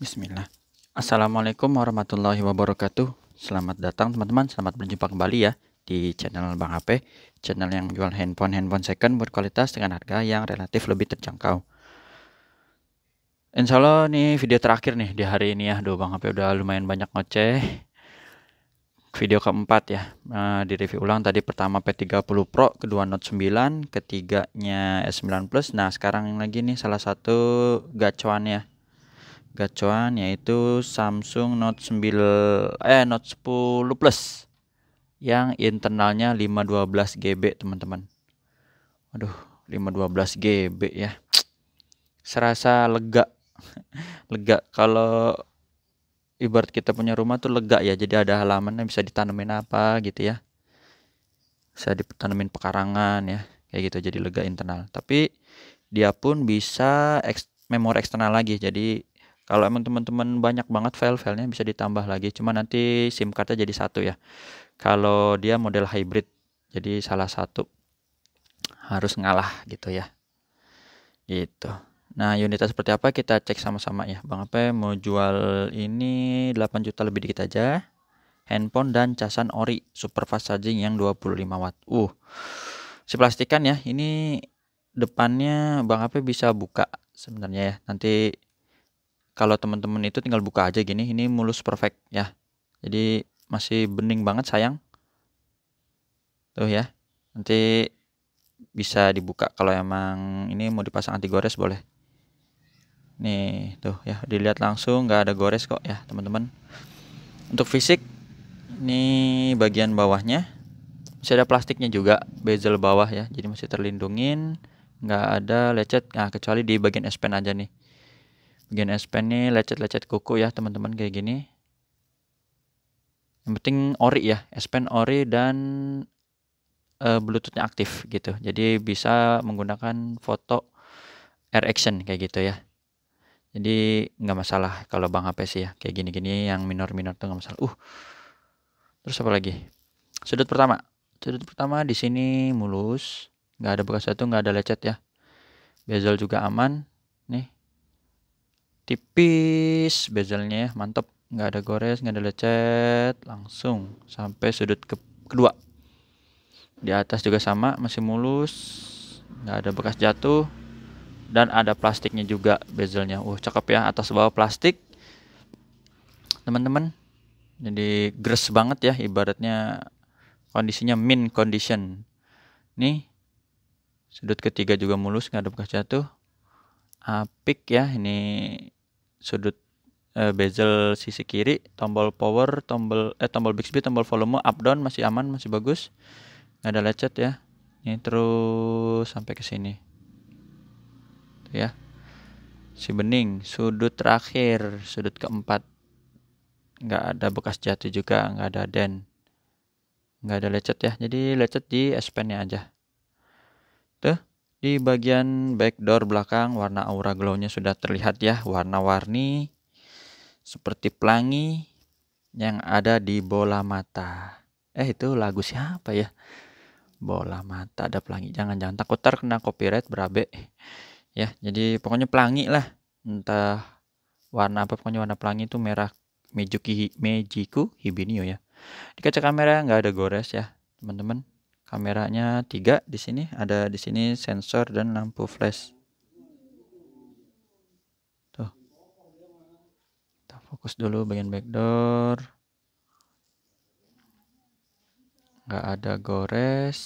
Bismillah. Assalamualaikum warahmatullahi wabarakatuh. Selamat datang teman-teman, selamat berjumpa kembali ya di channel Bang HP, channel yang jual handphone-handphone second berkualitas dengan harga yang relatif lebih terjangkau. Insya Allah nih video terakhir nih di hari ini ya, do Bang HP udah lumayan banyak ngoceh. Video keempat ya, eh, di review ulang tadi pertama P30 Pro, kedua Note 9, ketiganya S9 Plus. Nah sekarang lagi nih salah satu gacuannya Gacuan yaitu Samsung Note 9 eh Note 10 Plus yang internalnya 512 GB teman-teman. Aduh, 512 GB ya. Serasa lega. lega kalau ibarat kita punya rumah tuh lega ya. Jadi ada halaman yang bisa ditanemin apa gitu ya. Bisa ditanemin pekarangan ya. Kayak gitu jadi lega internal. Tapi dia pun bisa ex memori eksternal lagi. Jadi kalau emang teman-teman banyak banget file-filenya bisa ditambah lagi. Cuma nanti SIM cardnya jadi satu ya. Kalau dia model hybrid, jadi salah satu harus ngalah gitu ya. Gitu. Nah unitnya seperti apa kita cek sama-sama ya. Bang Ape mau jual ini 8 juta lebih dikit aja. Handphone dan casan ori super fast charging yang 25 watt. Uh, si plastikan ya. Ini depannya Bang Ape bisa buka sebenarnya ya. Nanti kalau teman-teman itu tinggal buka aja gini ini mulus perfect ya jadi masih bening banget sayang tuh ya nanti bisa dibuka kalau emang ini mau dipasang anti gores boleh nih tuh ya dilihat langsung nggak ada gores kok ya teman-teman untuk fisik ini bagian bawahnya masih ada plastiknya juga bezel bawah ya jadi masih terlindungin nggak ada lecet nah kecuali di bagian S Pen aja nih bagian S Pen nih lecet-lecet kuku ya teman-teman kayak gini yang penting ori ya S Pen ori dan uh, bluetoothnya aktif gitu jadi bisa menggunakan foto air action kayak gitu ya jadi nggak masalah kalau bang HP sih ya kayak gini-gini yang minor-minor tuh nggak masalah uh terus apa lagi sudut pertama sudut pertama di sini mulus nggak ada bekas satu nggak ada lecet ya bezel juga aman nih tipis bezelnya ya mantap nggak ada gores nggak ada lecet langsung sampai sudut ke kedua di atas juga sama masih mulus nggak ada bekas jatuh dan ada plastiknya juga bezelnya uh cakep ya atas bawah plastik teman-teman jadi gres banget ya ibaratnya kondisinya min condition nih sudut ketiga juga mulus nggak ada bekas jatuh apik ya ini sudut uh, bezel sisi kiri, tombol power, tombol eh tombol Bixby, tombol volume up down masih aman, masih bagus. Nggak ada lecet ya. Ini terus sampai ke sini. Tuh ya. Si bening, sudut terakhir, sudut keempat. Nggak ada bekas jatuh juga, nggak ada dent. Nggak ada lecet ya. Jadi lecet di S Pen-nya aja. Tuh. Di bagian back door belakang warna aura glow-nya sudah terlihat ya, warna-warni seperti pelangi yang ada di bola mata. Eh itu lagu siapa ya? Bola mata ada pelangi. Jangan-jangan takut terkena kena copyright berabe. Ya, jadi pokoknya pelangi lah. Entah warna apa pokoknya warna pelangi itu merah Mejuki Mejiku Hibinio ya. Di kaca kamera nggak ada gores ya, teman-teman kameranya tiga di sini ada di sini sensor dan lampu flash tuh kita fokus dulu bagian backdoor nggak ada gores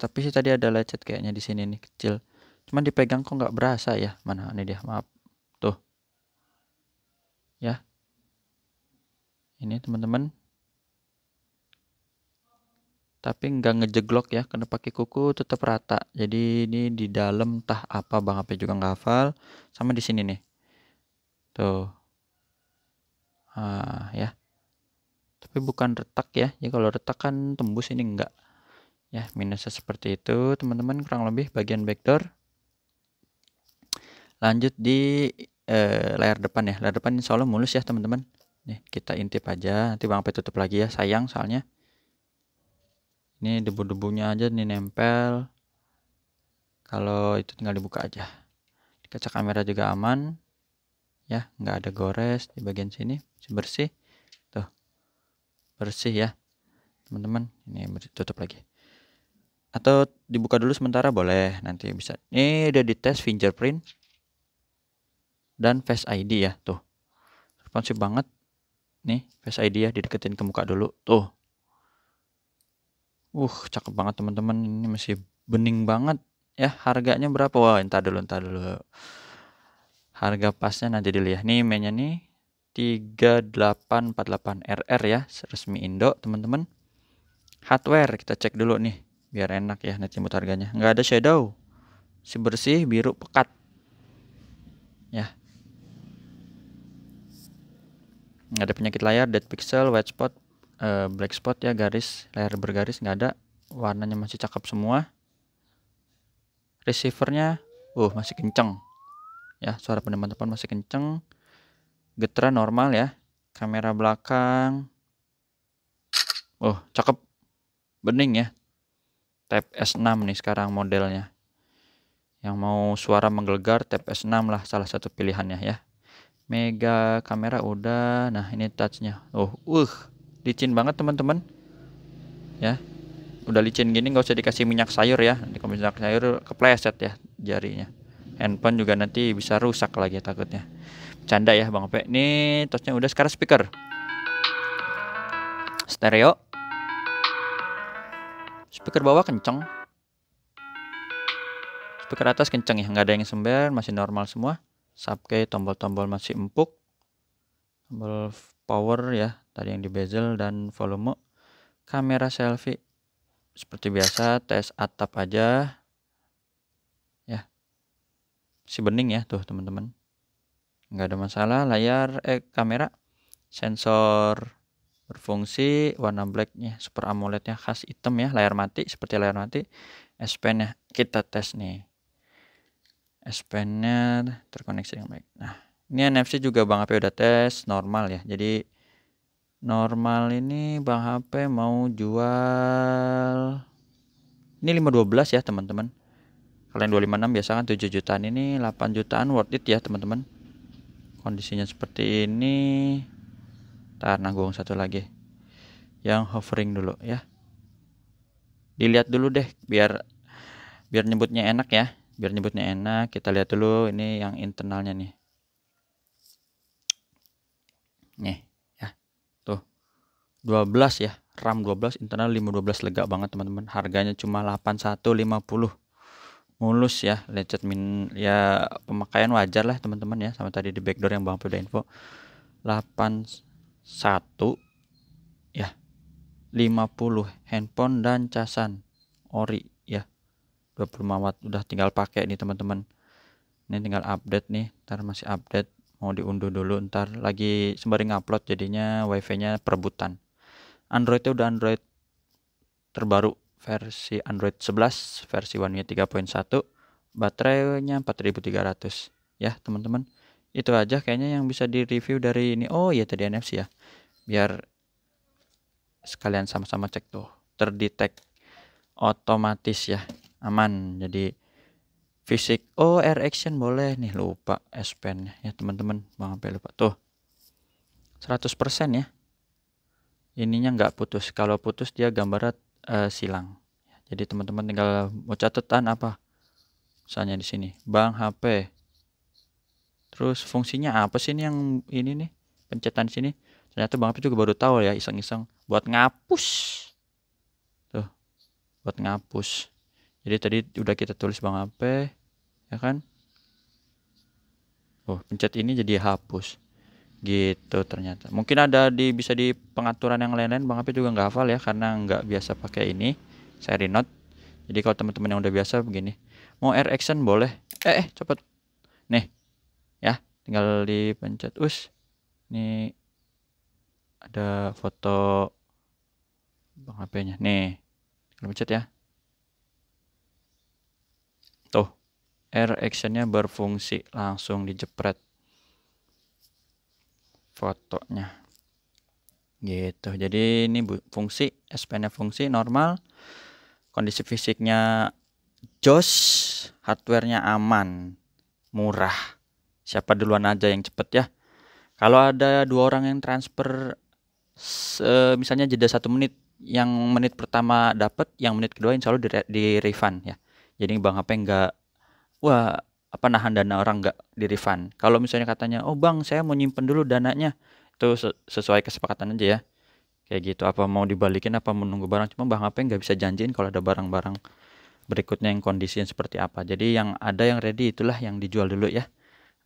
tapi sih tadi ada lecet kayaknya di sini nih kecil cuman dipegang kok nggak berasa ya mana ini dia maaf tuh ya ini teman-teman tapi nggak ngejeglok ya karena pakai kuku tetap rata jadi ini di dalam tah apa bang apa juga nggak hafal sama di sini nih tuh ah ya tapi bukan retak ya ya kalau retak kan tembus ini enggak ya minusnya seperti itu teman-teman kurang lebih bagian backdoor lanjut di eh, layar depan ya layar depan insya Allah mulus ya teman-teman nih kita intip aja nanti bang apa tutup lagi ya sayang soalnya ini debu-debunya aja nih nempel kalau itu tinggal dibuka aja di kaca kamera juga aman ya nggak ada gores di bagian sini bersih tuh bersih ya teman-teman ini tutup lagi atau dibuka dulu sementara boleh nanti bisa ini udah dites fingerprint dan face ID ya tuh responsif banget nih face ID ya dideketin ke muka dulu tuh Uh, cakep banget teman-teman. Ini masih bening banget. Ya, harganya berapa? Wah, entar dulu, entar dulu. Harga pasnya nanti dilihat. Nih mainnya nih 3848 RR ya, resmi Indo, teman-teman. Hardware kita cek dulu nih biar enak ya nanti mut harganya. Enggak ada shadow. Si bersih biru pekat. Ya. Enggak ada penyakit layar, dead pixel, white spot, uh, black spot ya garis layar bergaris nggak ada warnanya masih cakep semua receivernya uh masih kenceng ya suara pendeman depan masih kenceng getaran normal ya kamera belakang uh cakep bening ya tap S6 nih sekarang modelnya yang mau suara menggelegar tap S6 lah salah satu pilihannya ya mega kamera udah nah ini touchnya oh uh, uh licin banget teman-teman ya udah licin gini nggak usah dikasih minyak sayur ya nanti kalau minyak sayur kepleset ya jarinya handphone juga nanti bisa rusak lagi takutnya canda ya bang Ope ini tosnya udah sekarang speaker stereo speaker bawah kenceng speaker atas kenceng ya nggak ada yang sember masih normal semua subkey tombol-tombol masih empuk tombol power ya tadi yang di bezel dan volume kamera selfie seperti biasa tes atap aja ya si bening ya tuh teman-teman nggak ada masalah layar eh kamera sensor berfungsi warna blacknya super AMOLED nya khas hitam ya layar mati seperti layar mati S Pen ya kita tes nih S Pen nya terkoneksi dengan baik nah ini NFC juga Bang api udah tes normal ya jadi normal ini Bang HP mau jual ini 512 ya teman-teman kalian 256 biasa kan 7 jutaan ini 8 jutaan worth it ya teman-teman kondisinya seperti ini tar nanggung satu lagi yang hovering dulu ya dilihat dulu deh biar biar nyebutnya enak ya biar nyebutnya enak kita lihat dulu ini yang internalnya nih nih 12 ya RAM 12 internal 512 lega banget teman-teman harganya cuma 8150 mulus ya lecet min ya pemakaian wajar lah teman-teman ya sama tadi di backdoor yang Bang udah info 81 ya 50 handphone dan casan ori ya 25 watt udah tinggal pakai nih teman-teman ini tinggal update nih ntar masih update mau diunduh dulu ntar lagi sembari ngupload jadinya wifi nya perebutan Android itu udah Android terbaru versi Android 11 versi One UI 3.1 baterainya 4300 ya teman-teman itu aja kayaknya yang bisa di review dari ini oh iya tadi NFC ya biar sekalian sama-sama cek tuh terdetek otomatis ya aman jadi fisik oh air action boleh nih lupa S Pen ya teman-teman bang sampai lupa tuh 100% ya ininya nggak putus kalau putus dia gambarnya uh, silang jadi teman-teman tinggal mau catatan apa misalnya di sini Bang HP terus fungsinya apa sih ini yang ini nih pencetan sini ternyata bang HP juga baru tahu ya iseng-iseng buat ngapus tuh buat ngapus jadi tadi udah kita tulis bang HP, ya kan oh pencet ini jadi hapus gitu ternyata mungkin ada di bisa di pengaturan yang lain-lain Bang Api juga nggak hafal ya karena nggak biasa pakai ini saya di note jadi kalau teman-teman yang udah biasa begini mau air action boleh eh, eh cepet nih ya tinggal dipencet us nih ada foto Bang HP-nya nih tinggal pencet ya tuh air actionnya berfungsi langsung dijepret fotonya gitu jadi ini fungsi SPN fungsi normal kondisi fisiknya jos hardwarenya aman murah siapa duluan aja yang cepet ya kalau ada dua orang yang transfer misalnya jeda satu menit yang menit pertama dapat yang menit kedua insya Allah di, di refund ya jadi bang HP enggak wah apa nahan dana orang nggak di refund kalau misalnya katanya oh bang saya mau nyimpen dulu dananya itu sesuai kesepakatan aja ya kayak gitu apa mau dibalikin apa menunggu barang cuma bang apa nggak bisa janjiin kalau ada barang-barang berikutnya yang kondisinya seperti apa jadi yang ada yang ready itulah yang dijual dulu ya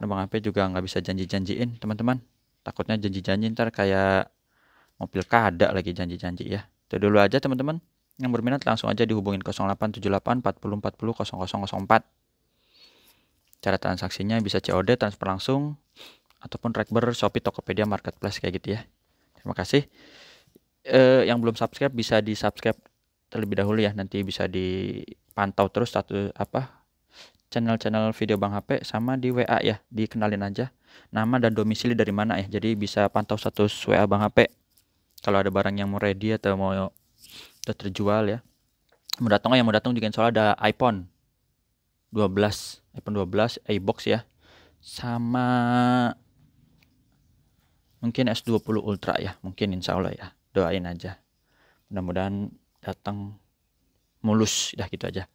karena bang Ape juga nggak bisa janji-janjiin teman-teman takutnya janji-janji ntar kayak mobil kada lagi janji-janji ya itu dulu aja teman-teman yang berminat langsung aja dihubungin 0878 40 40 0004 cara transaksinya bisa COD, transfer langsung, ataupun Rekber, Shopee, Tokopedia, Marketplace kayak gitu ya. Terima kasih. Eh, yang belum subscribe bisa di subscribe terlebih dahulu ya. Nanti bisa dipantau terus satu apa channel-channel video Bang HP sama di WA ya. Dikenalin aja nama dan domisili dari mana ya. Jadi bisa pantau status WA Bang HP. Kalau ada barang yang mau ready atau mau terjual ya. Mau datang oh yang mau datang juga insya Allah ada iPhone 12 iPhone 12 iBox ya sama mungkin S20 Ultra ya mungkin insya Allah ya doain aja mudah-mudahan datang mulus dah gitu aja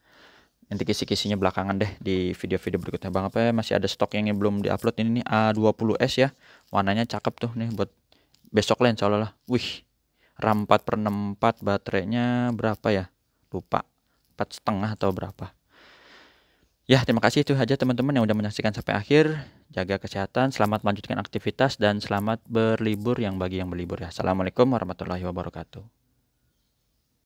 nanti kisi-kisinya belakangan deh di video-video berikutnya Bang apa ya masih ada stok yang belum diupload ini nih A20s ya warnanya cakep tuh nih buat besok lain insya Allah lah wih RAM 4 per 64 baterainya berapa ya lupa 4 setengah atau berapa Ya, terima kasih itu saja teman-teman yang sudah menyaksikan sampai akhir. Jaga kesehatan, selamat melanjutkan aktivitas, dan selamat berlibur yang bagi yang berlibur ya. Assalamualaikum warahmatullahi wabarakatuh.